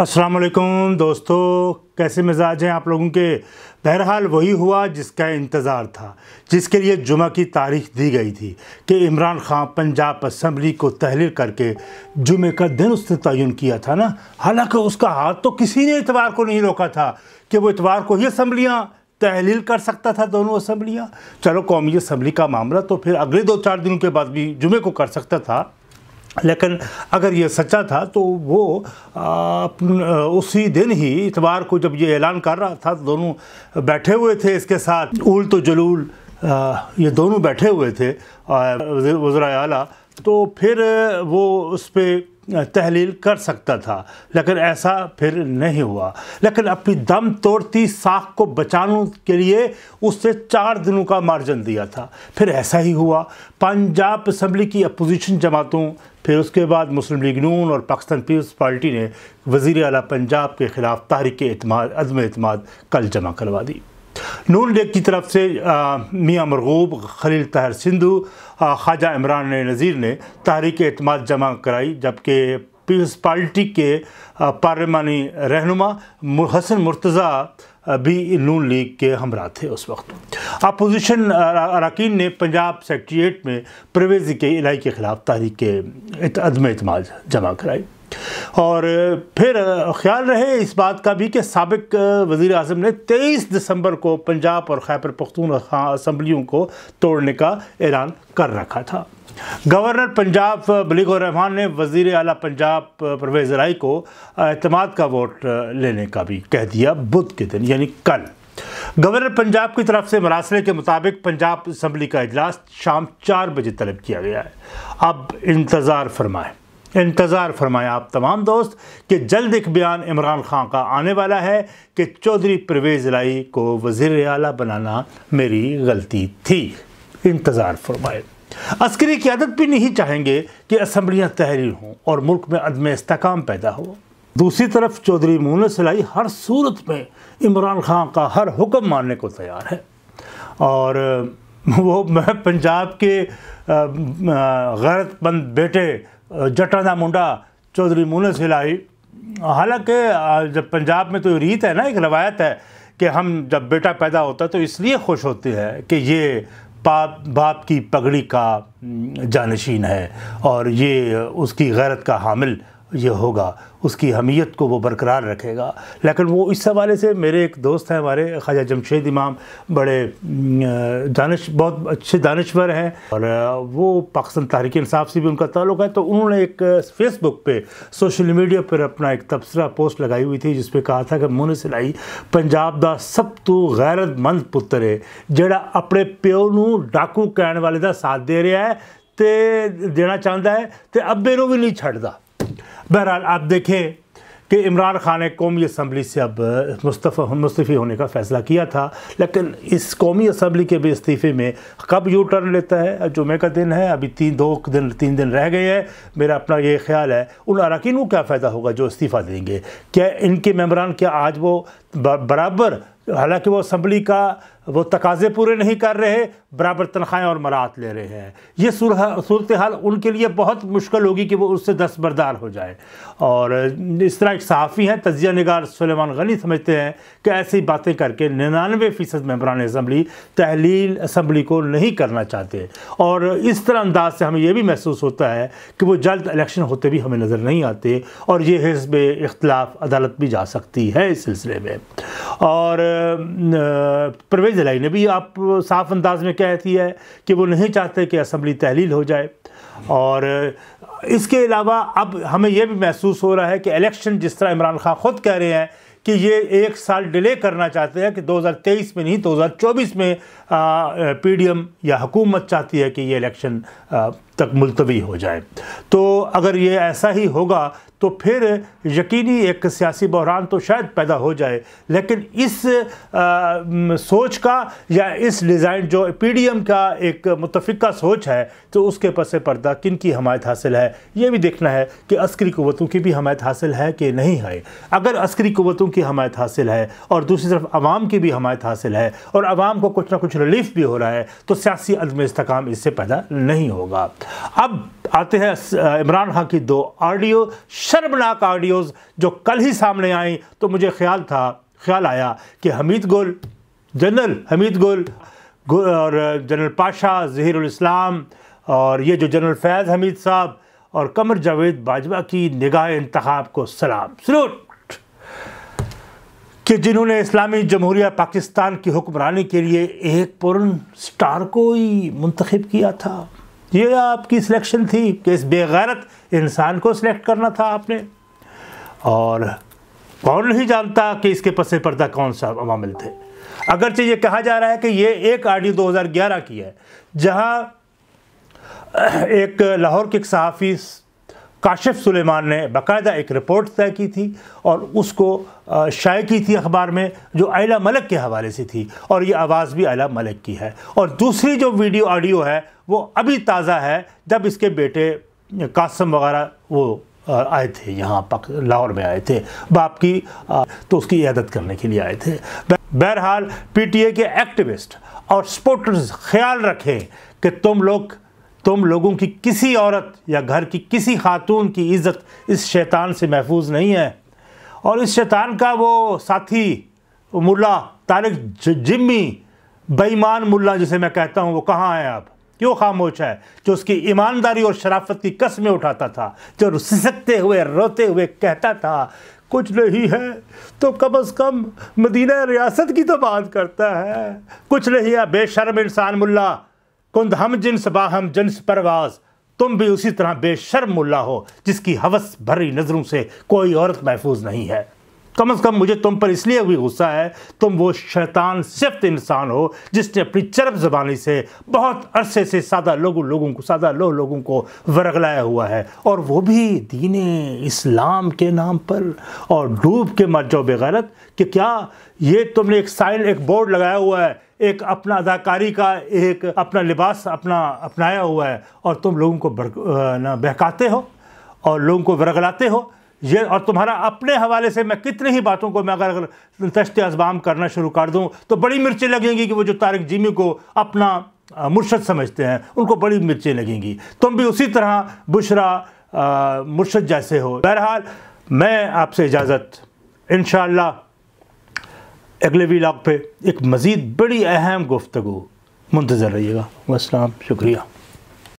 असलकुम दोस्तों कैसे मिजाज हैं आप लोगों के बहरहाल वही हुआ जिसका इंतज़ार था जिसके लिए जुमा की तारीख दी गई थी कि इमरान खान पंजाब असम्बली को तहलील करके जुमे का दिन उसने तयन किया था ना हालांकि उसका हाथ तो किसी ने इतवार को नहीं रोका था कि वो इतवार को ही असम्बलियाँ तहलील कर सकता था दोनों असम्बलियाँ चलो कौमी असम्बली का मामला तो फिर अगले दो चार दिनों के बाद भी जुमे को कर सकता था लेकिन अगर ये सच्चा था तो वो उसी दिन ही इतवार को जब ये ऐलान कर रहा था तो दोनों बैठे हुए थे इसके साथ उल तो जलूल ये दोनों बैठे हुए थे वज़रा आला तो फिर वो उस पर तहलील कर सकता था लेकिन ऐसा फिर नहीं हुआ लेकिन अपनी दम तोड़ती साख को बचाने के लिए उससे चार दिनों का मार्जन दिया था फिर ऐसा ही हुआ पंजाब असम्बली की अपोजिशन जमातों फिर उसके बाद मुस्लिम लीग नून और पाकिस्तान पीपल्स पार्टी ने वज़ी अला पंजाब के ख़िलाफ़ तहरीक अदम अतमाद कल जमा करवा दी नून लीग की तरफ से मियाँ मरगूब खलील तहर सिंधु ख्वाजा इमरान नज़ीर ने तहरीक अतमाद जमा कराई जबकि पीपल्स पार्टी के पार्लिमानी रहनुमा हसन मुर्तज़ा भी नून लीग के हमरा थे उस वक्त अपोजिशन अरकान ने पंजाब सेक्रट्रिएट में प्रवेज के इलाई के ख़िलाफ़ तहरीक अदम अतम जमा कराई और फिर ख्याल रहे इस बात का भी कि सबक वज़ी अजम ने तेईस दिसंबर को पंजाब और खैबर पख्तून असम्बलियों को तोड़ने का ऐलान कर रखा था गवर्नर पंजाब बलीगर रहमान ने वजीर अला पंजाब परवेज़ राय को अहतमाद का वोट लेने का भी कह दिया बुध के दिन यानी कल गवर्नर पंजाब की तरफ से मरासले के मुताबिक पंजाब असम्बली का अजलास शाम चार बजे तलब किया गया है अब इंतज़ार फरमाएं इंतज़ार फरमाएं आप तमाम दोस्त कि जल्द एक बयान इमरान खान का आने वाला है कि चौधरी परवेज़ लाई को वज़ी अला बनाना मेरी गलती थी इंतज़ार फरमाएं अस्करी आदत भी नहीं चाहेंगे कि असम्बलियाँ तहरीर हों और मुल्क में अदम इसकाम पैदा हो दूसरी तरफ चौधरी मून सिलाई हर सूरत में इमरान खान का हर हुक्म मानने को तैयार है और वो मैं पंजाब के गैरतमंद बेटे जटा का मुंडा चौधरी मुनस हिलाई हालांकि जब पंजाब में तो रीत है ना एक रवायत है कि हम जब बेटा पैदा होता है तो इसलिए खुश होते हैं कि ये बाप बाप की पगड़ी का जानशीन है और ये उसकी गैरत का हामिल ये होगा उसकी हमीयत को वो बरकरार रखेगा लेकिन वो इस हवाले से मेरे एक दोस्त हैं हमारे ख्वाजा जमशेद इमाम बड़े दानश बहुत अच्छे दानश्वर हैं और वो पाकिस्तान तहरीक इंसाफ से भी उनका ताल्लुक है तो उन्होंने एक फेसबुक पे सोशल मीडिया पर अपना एक तबसरा पोस्ट लगाई हुई थी जिसपे कहा था कि मोन सिलाई पंजाब का सब तो गैरतमंद पुत्र है जरा अपने प्यो न डाकू कहने वाले का साथ दे रहा है तो देना चाहता है तो अबे भी नहीं छड़ता बहरहाल आप देखें कि इमरान खान ने कौमी असम्बली से अब मुस्तफ़ी होने का फ़ैसला किया था लेकिन इस कौमी असम्बली के भी इस्तीफ़े में कब यू टर्न लेता है जुमे का दिन है अभी तीन दो दिन तीन दिन रह गए हैं मेरा अपना ये ख्याल है उन अरकिन को क्या फ़ायदा होगा जो इस्तीफ़ा देंगे क्या इनके मम्बरान क्या आज वो बराबर हालांकि वो असम्बली का वो तकाजे पूरे नहीं कर रहे बराबर तनख्वाहें और मराहत ले रहे हैं ये सूरत हाल उनके लिए बहुत मुश्किल होगी कि वो उससे दस्तबरदार हो जाए और इस तरह एक सहाफ़ी हैं तजिया नगार सलेमान गनी समझते हैं कि ऐसी बातें करके निन्यानवे फ़ीसद मेम्बरान इसम्बली तहलील इसम्बली को नहीं करना चाहते और इस तरह अंदाज से हमें यह भी महसूस होता है कि वो जल्द इलेक्शन होते भी हमें नज़र नहीं आते और ये हिस्ब इख्तलाफ अदालत भी जा सकती है इस सिलसिले में और प्रवेश दिलाई ने भी आप साफ अंदाज में कह दिया है कि वो नहीं चाहते कि असम्बली तहलील हो जाए और इसके अलावा अब हमें यह भी महसूस हो रहा है कि इलेक्शन जिस तरह इमरान खान खुद कह रहे हैं कि ये एक साल डिले करना चाहते हैं कि 2023 में नहीं 2024 में पीडीएम या हुकूमत चाहती है कि ये इलेक्शन तक मुलतवी हो जाए तो अगर ये ऐसा ही होगा तो फिर यकीनी एक सियासी बहरान तो शायद पैदा हो जाए लेकिन इस आ, सोच का या इस डिज़ाइन जो एम का एक मुतफ़ा सोच है तो उसके पस पर्दा किन की हमायत हासिल है ये भी देखना है कि अस्करी क़वतों की भी हमायत हासिल है कि नहीं है अगर अस्करी क़वतों की हमायत हासिल है और दूसरी तरफ आवाम की भी हमायत हासिल है और आवाम को कुछ ना कुछ रिलीफ भी हो रहा है तो सियासी अदम इसकाम इससे पैदा नहीं होगा अब आते हैं इमरान खान की दो ऑडियो शर्मनाक ऑडियोज़ जो कल ही सामने आई तो मुझे ख्याल था ख्याल आया कि हमीद गुल जनरल हमीद गुल और जनरल पाशा जहीरुल इस्लाम और ये जो जनरल फैज़ हमीद साहब और कमर जावेद बाजवा की निगाह इंतखब को सलाम सलूट कि जिन्होंने इस्लामी जमहूरिया पाकिस्तान की हुक्मरानी के लिए एक पुरन स्टार को ही मंतखब किया था ये आपकी सिलेक्शन थी कि इस बेगैरत इंसान को सिलेक्ट करना था आपने और कौन नहीं जानता कि इसके पसे पर्दा कौन सा मामिल थे अगरचे ये कहा जा रहा है कि ये एक आडियो 2011 की है जहां एक लाहौर के एक सहाफ़ी काशिफ सुलेमान ने बाकायदा एक रिपोर्ट तय की थी और उसको शाये की थी अखबार में जो आयला मलिक के हवाले से थी और ये आवाज़ भी आयला मलिक की है और दूसरी जो वीडियो ऑडियो है वो अभी ताज़ा है जब इसके बेटे कासम वगैरह वो आए थे यहाँ पक लाहौर में आए थे बाप की तो उसकी इदत करने के लिए आए थे बहरहाल ए के एक्टिविस्ट और स्पोर्टर्स ख्याल रखें कि तुम लोग तुम लोगों की किसी औरत या घर की किसी खातून की इज़्ज़त इस शैतान से महफूज नहीं है और इस शैतान का वो साथी मुल्ला तारिक जिम्मी बेईमान मुल्ला जिसे मैं कहता हूँ वो कहाँ है आप क्यों खामोश है जो उसकी ईमानदारी और शराफत की कस्में उठाता था जो सिसकते हुए रोते हुए कहता था कुछ नहीं है तो कम अज़ कम मदीना रियासत की तो बात करता है कुछ नहीं है बेशरम इंसान मुल्ला कुंद हम जिन्स बाहम जिन्स परवाज तुम भी उसी तरह बेशर्म मुल्ला हो जिसकी हवस भरी नज़रों से कोई औरत महफूज नहीं है कम से कम मुझे तुम पर इसलिए भी गुस्सा है तुम वो शैतान सिफ्त इंसान हो जिसने अपनी चरब जबानी से बहुत अरसे से सादा लोगों लोगों को सादा लोह लोगों को वरगलाया हुआ है और वो भी दीन इस्लाम के नाम पर और डूब के मर जाओ बेगैरत कि क्या ये तुमने एक साइन एक बोर्ड लगाया हुआ है एक अपना अदाकारी का एक अपना लिबास अपना अपनाया हुआ है और तुम लोगों को बहकाते हो और लोगों को वरगलाते हो ये और तुम्हारा अपने हवाले से मैं कितनी ही बातों को मैं अगर अगर तश्त अजबाम करना शुरू कर दूँ तो बड़ी मिर्चें लगेंगी कि वो जो तारक जिमी को अपना मुर्शद समझते हैं उनको बड़ी मिर्चें लगेंगी तुम भी उसी तरह बुशरा मुर्शद जैसे हो बहरहाल मैं आपसे इजाज़त इन अगले वीलाग पे एक मज़ीद बड़ी अहम गुफ्तु मुंतज़र रहिएगा वसलाम शुक्रिया